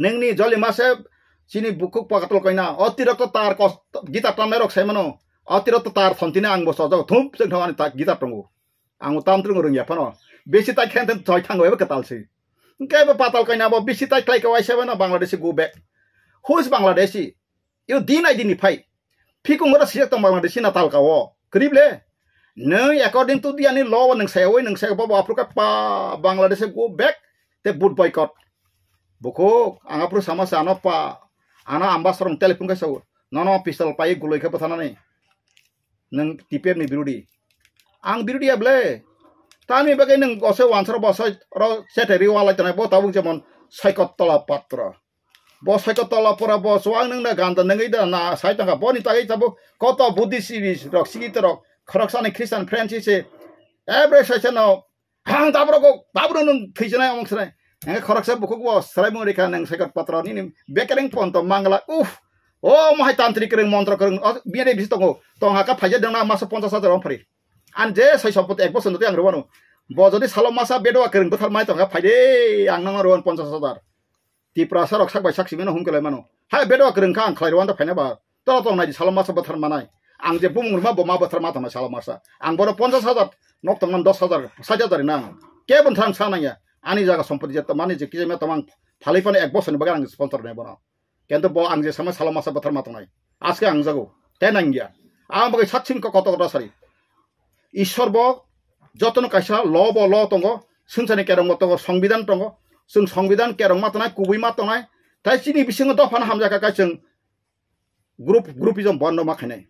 नेंगनि जले मासे चिनी बुखुक पकातल कयना अतिरक्त तार क गीता तमे रक सेमनो अतिरक्त तार थनतिने आंग सज ज थुम से ढवानी ता गीता प्रंगो आंग तांत्रिक रंग या बेसी ता खें त जय थांग वे कताल से केब पातल कयना ब बेसी ता खाय के वाइसे बना बांग्लादेशी गो बैक होस यो दिन आइ दिन फाइ फिकु मोर सिय त बांग्लादेशी नताल का व करीब ले न अकॉर्डिंग टू दी यानी लॉ व नङ सय व नंग सय ब आफ्रिका बांग्लादेशी गो बैक ते बुट boycott boko anga pro sama sa ano pa ana amba sorong telepon ka saw nono pistol pai guloi ka pathanani nang tipem ni birudi ang birudi able tani bagai nang ose wansor bosoi ro seteri wala tanai bo tabung jemon saikot tola patra bo saikot tola pora bo suang nang da ganda nang ida na sai tanga bo ni tagai tabo koto buddhist series rok sigit rok khoroksani christian francis e ebre session no hang tabro ko tabro nang thisnai among srai enggak korak saya buku gua serai mengerikan yang sekat patron ini. Bekering pon to mangla. Uh, oh mahai tantri kering montro kering. Oh biar bisa tunggu. tong haka fajar dengan masa ponca satu orang peri. Anje saya sopot ekpo untuk yang ruwanu. Bo jadi salam masa bedo kering Betul mahai haka fajar yang nang pon ponca satu Tipra sarok sak bayak simeno hum kelemanu, Hai bedo kering kang kelai ruwan to fajar Tolong tong naji salam masa batar manai. आं जे बुमुरमा बमा बोथोर माथामा साला Marsa आं बरो पन्सास हाजार नक्तम दस dari nang, kebun ना के sana ya. আনি জায়গা সম্পত্তি सम्पति जे যে जे किजे तमां थालैफानो एक बसनि बागै आं स्पन्सर নেব না কিন্তু ব আং যে সময় সালো আসা বথার মাতো নাই আজকে আং যাগো তেন নাই গিয়া আমাকে সাতসিনক কত কথা সারি ঈশ্বর ব যতন কাইসা ল ব ল তঙ্গ সুনসানি কেরং তঙ্গ সংবিধান তঙ্গ সুন সংবিধান কেরং মাতো নাই কুবই মাতো নাই তাই চিনি বিসিং দফান হামজাকা কাজ সুন গ্রুপ গ্রুপিজম বন্ধ মাখাই নাই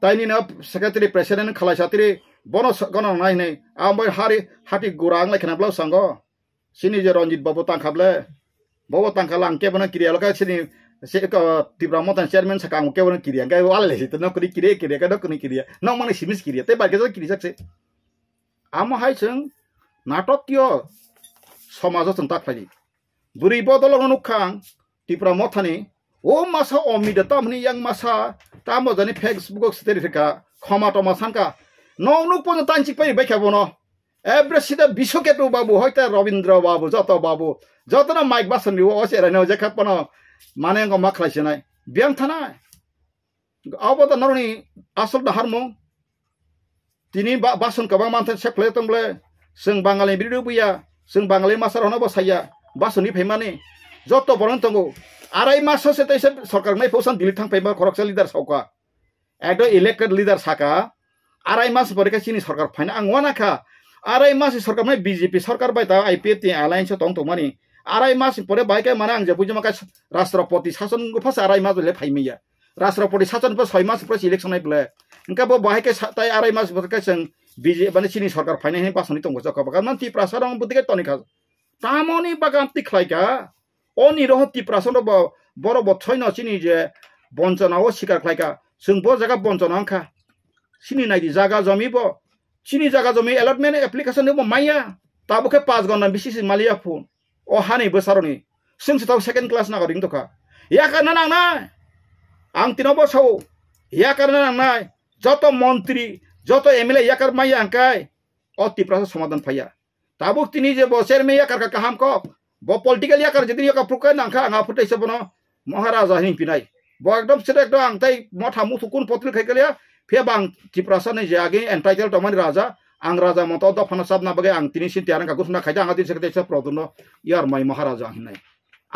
তাই নিন সেক্রেটারি প্রেসিডেন্ট খালাইসা তিরি bono gono nai nei ambai hari hati gurang lai khana blau sango sini je ranjit babu tang khable babu tang khalang ke bana kiriya lokai sini se ka tibra motan chairman sakang ke bana kiriya ga wale si tno kri kiriya kiriya ga dokni kiriya no mane simis kiriya te bage kiri sakse amo hai chung natotyo সমাজত তাক পাই বুড়ি বদল অনুখাং টিপ্রা মথানি ও মাসা অমিদা তামনি young মাসা তামজানি Facebook সেটেরি থাকা ক্ষমা টমা সানকা নৌনুক পর্যন্ত তাঞ্চিক পাই বেখাবো ন এবারে সিধা বিশ্বকেটু বাবু হয়তো রবীন্দ্র বাবু যত বাবু মানে মানে। যত না মাইক বাসন নিব সেরাই নেও যেখা পন মানে অঙ্গ মাখলাইছে নাই ব্যাং থানা অবদা নরনি আসল হারমো তিনি বাসন কবা মানথেন সেফলে তংলে जों বাঙালি বিরুদ্ধে বুইয়া जों বাঙালি মাসার হন বসাইয়া বাসন নি ফেমানে যত বরণ তঙ্গো আড়াই মাস সেটাই সরকার নাই পৌঁছান দিল্লি থাং ফেমা লিডার সৌকা একদম ইলেক্টেড লিডার সাকা আড়াই মাস পরে চিনি সরকার ফাইনা আং ওয়ানাখা আড়াই মাস সরকার মানে বিজেপি সরকার বাই তা আইপিএফ তি অ্যালায়েন্স তং তমানি আড়াই মাস পরে বাইকে মানে আং বুঝে মাকা রাষ্ট্রপতি শাসন ফাঁস আড়াই মাস বলে ফাইমিয়া রাষ্ট্রপতি শাসন ফাঁস ছয় মাস পরে ইলেকশন বলে ইনকা বো তাই আড়াই মাস পরে চেং বিজে মানে চিনি সরকার ফাইনাই বাসনি তঙ্গ চকা বাকা মানে ত্রিপ্রাসার অঙ্গতিকে তনিকা তামনি বাগান তিখলাইকা অনিরহ ত্রিপ্রাসন বড় বছর নচিনি যে বঞ্চনাও শিকার খাইকা সঙ্গ बो जायगा बन्चनांखा सिनि जगह जागा जमि ब सिनि जागा जमि एलटमेन्ट एप्लिकेसन दङ माइया ताबोखे पास गना बिसिसि मालिया फोन ओ हाने हानै बोसारनि जों सिथाव सेकेन्ड क्लास नागरिं दखा याकारना नांनाय आं तिनाव बसाव याकारना नांनाय जत मंत्री जत एमएलए याकार माइया आंखाय अति प्रास समाधान फैया तबुक तिनि जे बसेर मे याकारखा काहाम कप ब पलिटिकेल याकार जदि याकार प्रुकाय नांखा आंहा फोथायसो बनो महाराजा हिं पिनाय बो एकदम सेटा एकदम आं ताइ मथा मुथु कुन पत्रिखाय गलिया फे बां तिप्रासा नै जागे एन्टाइटेल तमन राजा आं राजा मत द फन साब ना बगे आं तिनि सिन त्यारन का गुसना खाइदा आं दिन सकते छ प्रदुन यार माय महाराजा हनै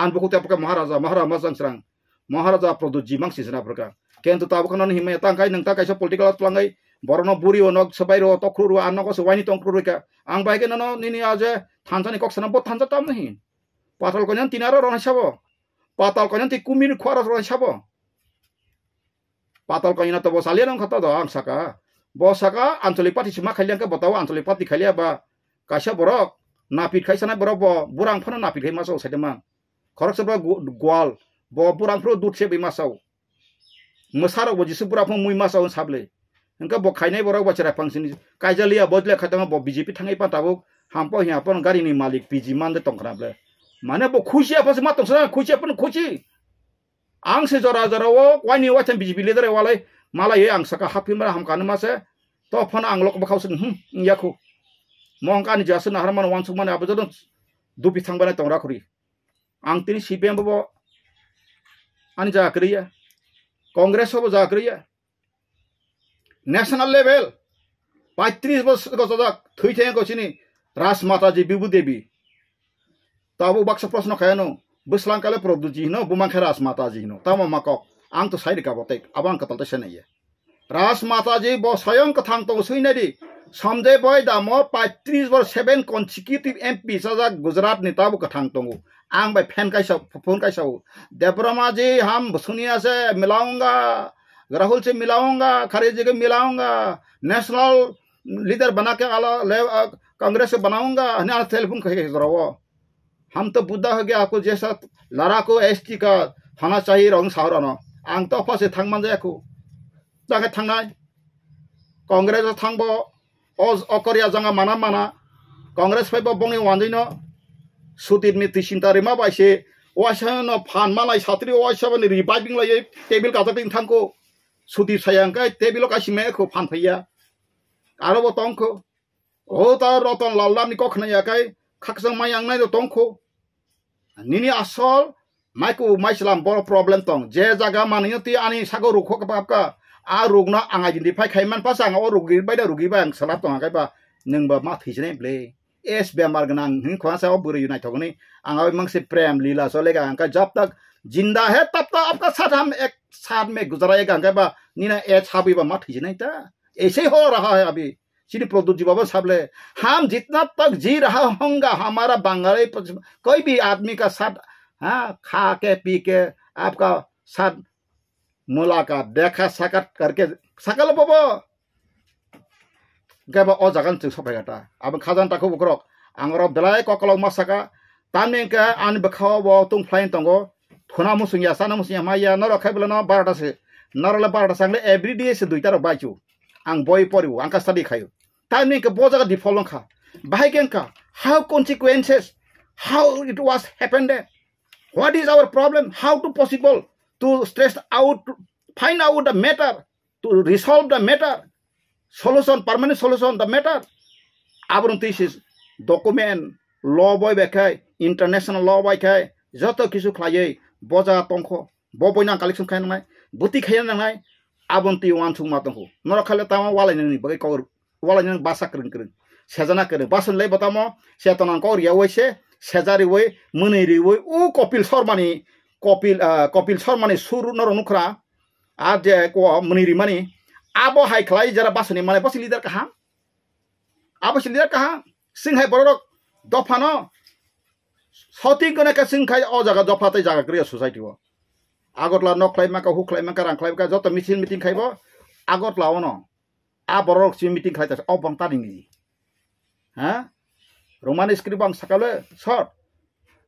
आं बकु ते पका महाराजा महाराजा जंग सरंग महाराजा प्रदु जिमां सिजना प्रका केन्तु ताबकन हिमे तां काय नंता काइसा पॉलिटिकल प्लांगाई बरनो बुरि अनक सबाइ रो तखरु रो आनक सबाइनि तंक्रु रोका आं बाइके नन निनि आजे थानसानि कक्षना बो थानसा ताम नहि पातल कन्यान तिनारो रन हिसाब पातल कन्यान ति कुमिर खरा रन हिसाब পাতালক ইনা তব সালিয়ারং খত দ আং সাকা ব সাকা আঞ্চলিক পাতি সিমা খাইলিয়াঙ্কা বতাও আঞ্চলিক পাতি খাইলিয়া বা কাইসা বরক নাপিত খাইসানা বরক ব বুরাং ফানো নাপিত খাই মাসাও সাইদামান খরক সব গোয়াল ব বুরাং ফ্রো দুধ সে বই মাসাও মশারক বজিসু বুড়া ফো মুই মাসাও সাবলে হঙ্কা ব খাইনাই বরক বাচেরা ফাংশন কাইজালিয়া বজলে খাইতামা ব বিজেপি থাঙাই পাতাবো হাম্পা হিয়াপন গাড়িনি মালিক পিজি মানদে টংখানাবলে মানে ব খুশি আপাসে মা টংসা খুশি আপন খুশি आंसे जरा जरा वो वाइनि वाइथाम बिजिबिले दरे वालाय मालाय आं साका हाफिमरा हामकानो मासे तो फन आं लोक बखावसन हम याखु मोंकानि जासन हरमान वानसु माने आबो जदन दुबि थांबाने तंगरा खुरि आं तिनि सिपिएम बो आनि जाक्रिया कांग्रेस बो जाक्रिया नेशनल लेवल 35 बस गजक थैथे गसिनि राजमाता जी बिबु देवी ताबो बाक्सा प्रश्न खायानो बसलांकाले प्रभु जीनो बुमांखे राज माता जीनो तम मको आं तो सैर का बोते अब आं कतल तो सेने है राज माता जी बो स्वयं कथां तो सुने रि समझे बॉय दा मो वर seven consecutive M P Gujarat नेता बो कथां तो आं भाई फैन का सब फोन का सब देवरमा जी हम सुनिया से मिलाऊंगा राहुल से मिलाऊंगा खरे जी के मिलाऊंगा नेशनल लीडर बना के आला कांग्रेस से बनाऊंगा हनिया टेलीफोन कहे करो वो हम तो बुद्धा हो गया आपको जैसा लड़ा को एस टी का थाना चाहिए रंग सावरानो आंग तो फसे थंग मन जाको जाके थंगनाय कांग्रेस थंग बो अज अकरिया जंगा माना माना कांग्रेस फाइबो बंगे वांजिनो सुतिद में तिसिंतारे मा बाइसे वासन फान मालाय सात्री वासन रिबाइभिंग लाय टेबिल गाजादिं थंगको सुति सायांगा टेबिलो कासिमेखौ फानफैया आरो बो तंखो ओ ता रतन लाल लामनि कखनायाखाय खाखजों माइ आंनाय दंखौ nini asol maiku maislam bor problem tong je jaga maniyo ti ani sago rukho kapap ka a rugna anga jindi phai khaiman pa sang o rugi bai da rugi ba ang salap tong ka ba ning ba ma thisne ble एस बेमार गोनां हिं खुआ सा बुरे यूनाइ थगने आं अब मंगसे प्रेम लीला सोलेगा अंका जब तक जिंदा है तब तक आपका साथ हम एक साथ में गुजराएगा अंका बा नीना ए छाबी बा मत हिजने ता ऐसे हो रहा है अभी श्री प्रद्युत जी बाबा साहब ने हम जितना तक जी रहा होंगे हमारा बंगाली कोई भी आदमी का साथ हाँ खा के पी के आपका साथ मुलाकात देखा साकत करके सकल बाबा गए ओ जगह से सब गटा अब खाजान तक बकरक आंगर बेलाय ककल मसाका ताने के आन बखाओ बो तुम फ्लाइन तंगो थोना मुसुंगिया साना मुसुंगिया माया न रखाय बोला न बारटा से नरला बारटा सांगले एवरी डे से दुइटा बाइचू आं बय परिव आंका कास्टाडि खायो timing bojaga default ka bahai ka how consequences how it was happened there what is our problem how to possible to stress out to find out the matter to resolve the matter solution permanent solution the matter our thesis document law boy bekai international law boy kai joto kisu khlaye boja tongkho boboina collection khai nangai buti khai nangai abonti wan chung matongho nora khale tama walai nani bagai kor wala basa kering kering sejana kering basun lay batamo setan angko ria wai se sejari wai meniri wai u kopil sormani kopil kopil sormani suru nor nukra ad ko meniri mani abo hai khlai jara basuni mane basi leader kaha abo si leader kaha sing hai borok dofano সঠিক গণেকে সিং খাই অ জায়গা জফাতে জায়গা করে society আগত লা নখ খাইমাকা hook খাইমাকা রাং খাইমাকা যত মিছিল মিটিং খাইব আগত লাও ন aborok si meeting kaitas obang taning ni. Ha? Romanis kiri bang sakale sot.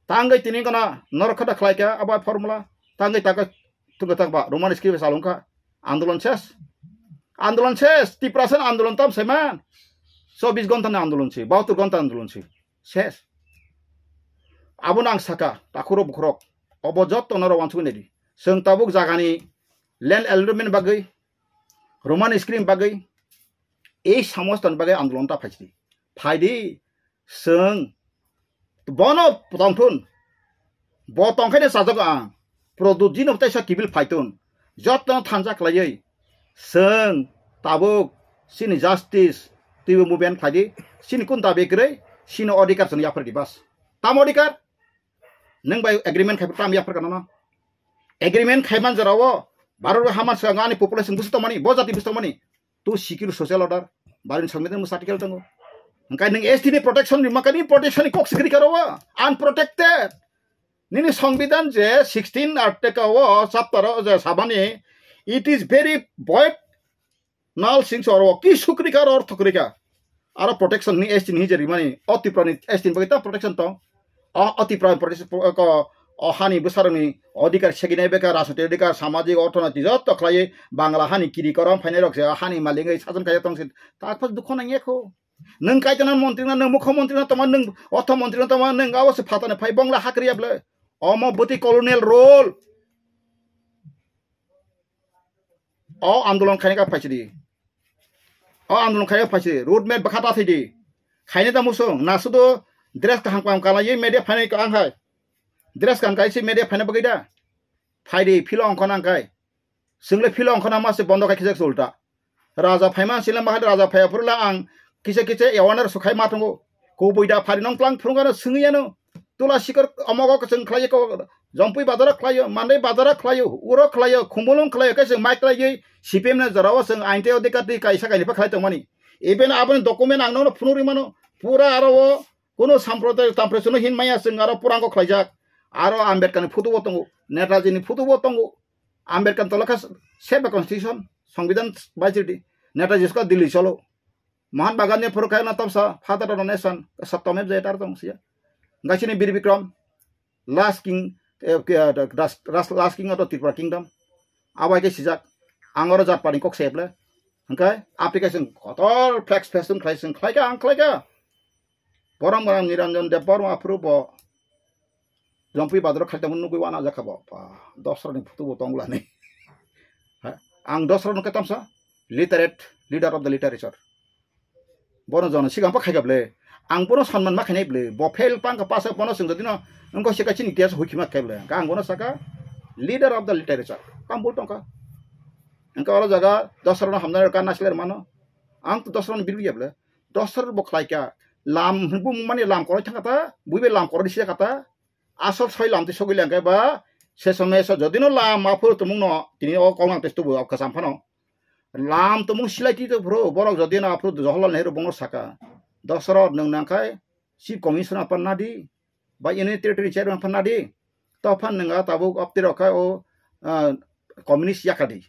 Tangga itini kana norok kada kaitka aba formula. Tangga itaka tuga tak ba romanis kiri salung ka. Andulon ses. Andulon ses. Ti prasen andulon seman. So bis gontan na andulon si. Bautu gontan andulon si. Ses. Abunang saka takuro bukrok. Obo jot to norok wansu ngedi. Seng tabuk zakani. Len elrumen bagai. Roman iskrim bagai. এই সমস্ত বাগে আন্দোলনটা ফাইছি ফাইদি song বন তংথুন ব তংখাইনে সাজক আ প্রদুদিন অবতাই সা কিবিল ফাইতুন যত্ন থানজা খাই song তাবুক scene justice তুই মুভেন ফাইদি সিন কোন তাবেগ্রে সিন অধিকার সঙ্গে ইয়াফার দিবাস তাম অধিকার नों बाय एग्रिमेन्ट তাম ताम याफोर এগ্রিমেন্ট एग्रिमेन्ट खायमान ভারত भारत সঙ্গে सिगाङानि पपुलेसन बुस्तु मानि ब जाति बुस्तु मानि तु सिकिउर ससियेल अर्डार बारिन सक्ने तिमी साथी खेल्छ नो हुनका नि एस तिमी प्रोटेक्सन नि मकनी प्रोटेक्सन कोक्स गरि करो अनप्रोटेक्टेड नि नि संविधान जे 16 आर्टिकल व सप्तर ज सबने it is very void null since और की सुकृकार अर्थ क्रिका आरो प्रोटेक्सन नि एस तिमी जे रिमानी अति प्रनि एस तिमी त प्रोटेक्सन त अति प्रनि प्रोटेक्सन অহানি বুসারনি অধিকার সেগিনে বেকার রাজনৈতিক অধিকার সামাজিক অর্থনৈতিক যত খাইয়ে বাংলা হানি কিরি করম ফাইনে রকছে হানি মালিং এই শাসন খাইয়ে তংসে তারপর দুঃখ নাই এখো নং কাইতে না মন্ত্রী না মুখ্যমন্ত্রী না তোমার নং অর্থমন্ত্রী না তোমার নং অবশ্য ফাতানে ফাই বাংলা হাকরি আপলে অমবতি কলোনিয়াল রোল অ আন্দোলন খাইনে কাপ পাইছে দি অ আন্দোলন খাইয়ে পাইছে রোড ম্যাপ বাখাতা থি খাইনে তা মুসং না শুধু ড্রেস কাহাম কাম কালাই মেডিয়া ফাইনে আংহায় dress kan kai si mede phane bagai da phai de philong khona kai single philong khona ma se bondo kai kisek solta raja phaima sila ma raja phaya purla ang kise kise yawanar sukhai ma tungo ko boida phari nong plang phurunga na singiya no তোলা শিকর অমগক जों ख्लायो জম্পুই বাজারা ख्लायो মান্ডাই বাজারা ख्लायो উর ख्लायो খুমবলং ख्लायो কে जों মাই ख्लायो CPM না জরাও जों আইনতে অধিকার দি কাইসা গাইনিপা ख्लायतो मानि এবেন আপন document আংনো ফুনুরি মানো পুরা আরো কোনো সাম্প্রদায়িক তাম্প্রেসনো হিন মাইয়া जों আরো পুরাঙ্গ ख्लायजाक আরও আম্বেদকারী ফুতুবতঙ্গ নেতাজিনী ফুতুবতঙ্গ আম্বেদকার তলখা সে কনস্টিটিউশন সংবিধান বাইচিটি নেতাজি দিল্লি চলো মহান মহাত্মা গান্ধী ফুরখায় না তমসা ফাদার অফ নেশন সপ্তমেব জয় তার তমসিয়া গাছিনি Bir Bikram last king last king অত ত্রিপুরা কিংডম আবাইকে সিজাক আঙর জাত পানি কক সেবলে হংকায় আপ্লিকেশন কতল ফ্লেক্স ফ্লেক্স খাইছেন খাইকা আং খাইকা পরম রাম নিরঞ্জন দেব বর্মা ফুরব জম্পি 점프이 받으러 갈때못 누구 와나 자카 봐봐 더스라니 হ্যাঁ আং দশ রান কেতাম সা literate leader of the literature বড় জন সিগাম পা খাইগাবলে আং বড় সন্মান মা খাইনাই বলে বফেল পাঙ্ক পাশে বনো সঙ্গে যদি অঙ্ক সেকা চিনি ইতিহাস হইকি মা খাইবলে আং বনো সাকা লিডার অফ দ্য লিটারেচার কাম বল টঙ্কা এনকা ওলা জায়গা দশ রান হামদানের কান নাসলে মানো আং তো দশ রান বিরবি যাবলে দশ রান বখলাইকা লাম মানে লাম করে থাকাতা বুইবে লাম করে দিছে কাতা आशा छैल अन्त सगै ल्याङ्कै बा से समय जदि जदिन लाम माफुर त मुङ न तिनी अ कौना त्यस्तो भयो अक्का साम्फन लाम त मुङ सिलाइति त फुरो बरक जदि न आफुर नेहरू बङ साका दसर नौ नांखाय सि कमिसन पन्ना दि बा एने टेरिटरी चेयर पन्ना दि तफान नङा ताबु अपतिर अखा ओ कम्युनिस्ट याकादि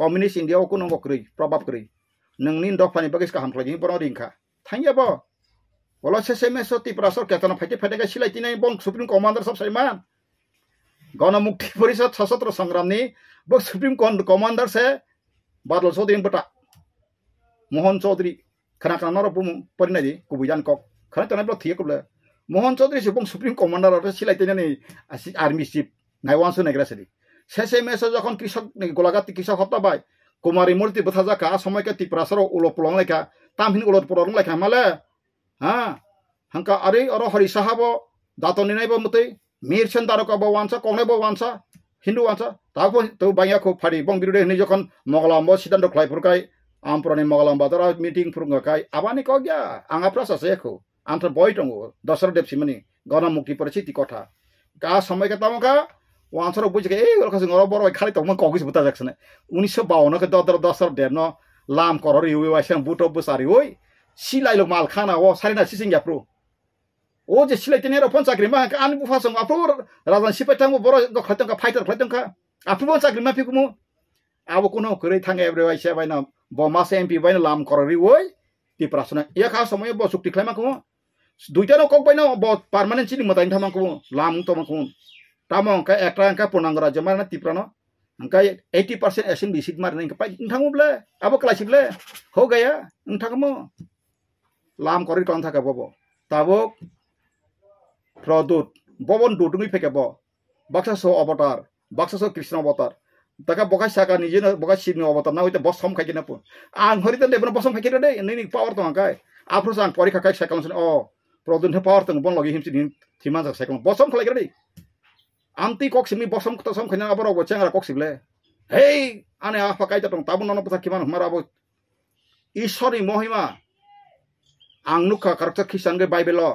कम्युनिस्ट इन्डियाको नङो करै प्रभाव करै नोंनि दफानि बागै हामख्लायनि बर' रिंखा थाङियाबो Kalau sesame soti perasaan katana fakir fakir ke sila ini bong Supreme Commander sab saiman. Gana Mukti Parishad Sasotra Sangram ni bong Supreme Commander se Badal Sodrin beta Mohan Chaudhary khana khana nara pum parinadi kubujan kok khana tana bla thiya kubla Mohan Chaudhary se bong Supreme Commander ar sila ini ni army chief naiwan su negra sedi. Sesame se jokhon krishok golagat krishok hotta bai Kumari Murti bethaja ka somoy ke tiprasar ulopulong leka tamhin ulopulong leka male हाँ हंका अरे अरो हरि साहब दातो निनाय बो मते मेर छन दारो का बवांसा कोने बवांसा हिंदू वांसा ताको तो बाया को फाड़ी बंग बिरुडे हने जखन मगलाम बो सिदान रखलाय फुरकाय आम पुराने मगलाम बादरा मीटिंग फुरंगा काय आबाने को गया आंगा प्रसा सेखो आंतर बॉय टंगो दसर देपसि मने गना मुक्ति परिचिति कथा का समय का तामका वांसर बुझके ए रखस नरो बरो खाली तमा कगिस बुता जक्सने 1952 के ददर दसर देबनो लाम करर युवे वासन बुटो बुसारी ओय 시라일로 말 카나고 살이나 시생기 앞으로 어제 실라 때네로 번짝그리마 안 부파성 앞으로 라잔 시페탕고 보러 너 갔던가 파이터 갔던가 앞으로 번짝그리마 피고모 अब कुनो करै थाङ्गा एब्रे वाइ सेबाइ न बमास एमपी बाइन लाम कररि वइ ती प्रश्न एक हा समय ब सुक्ति खलेमा को दुइटा न कोक बाइन ब मताइन थामा को लाम त मको तामं का एकटा का पूर्णांग राज्य तिप्रन हंका का पाइ अब हो गया lam kori kon thaka bobo tabok produt bobon dudungi feke bo baksa so avatar baksa so krishna avatar taka boka shaka nije na boka shirni avatar na hoite bosom khaki na pun ang hori tan debna bosom khaki de ni ni power tong kai afro sang pori khaki shakam sun o produn he power tong bon logi him sin thiman sak shakam bosom khlai gadi anti kok simi bosom kta som khina abaro bochang ra kok sible hey ane a pakai ta tong tabun nono pasa kiman humara bo Ishwari Mahima आंगनुका करक्चत खिसान gay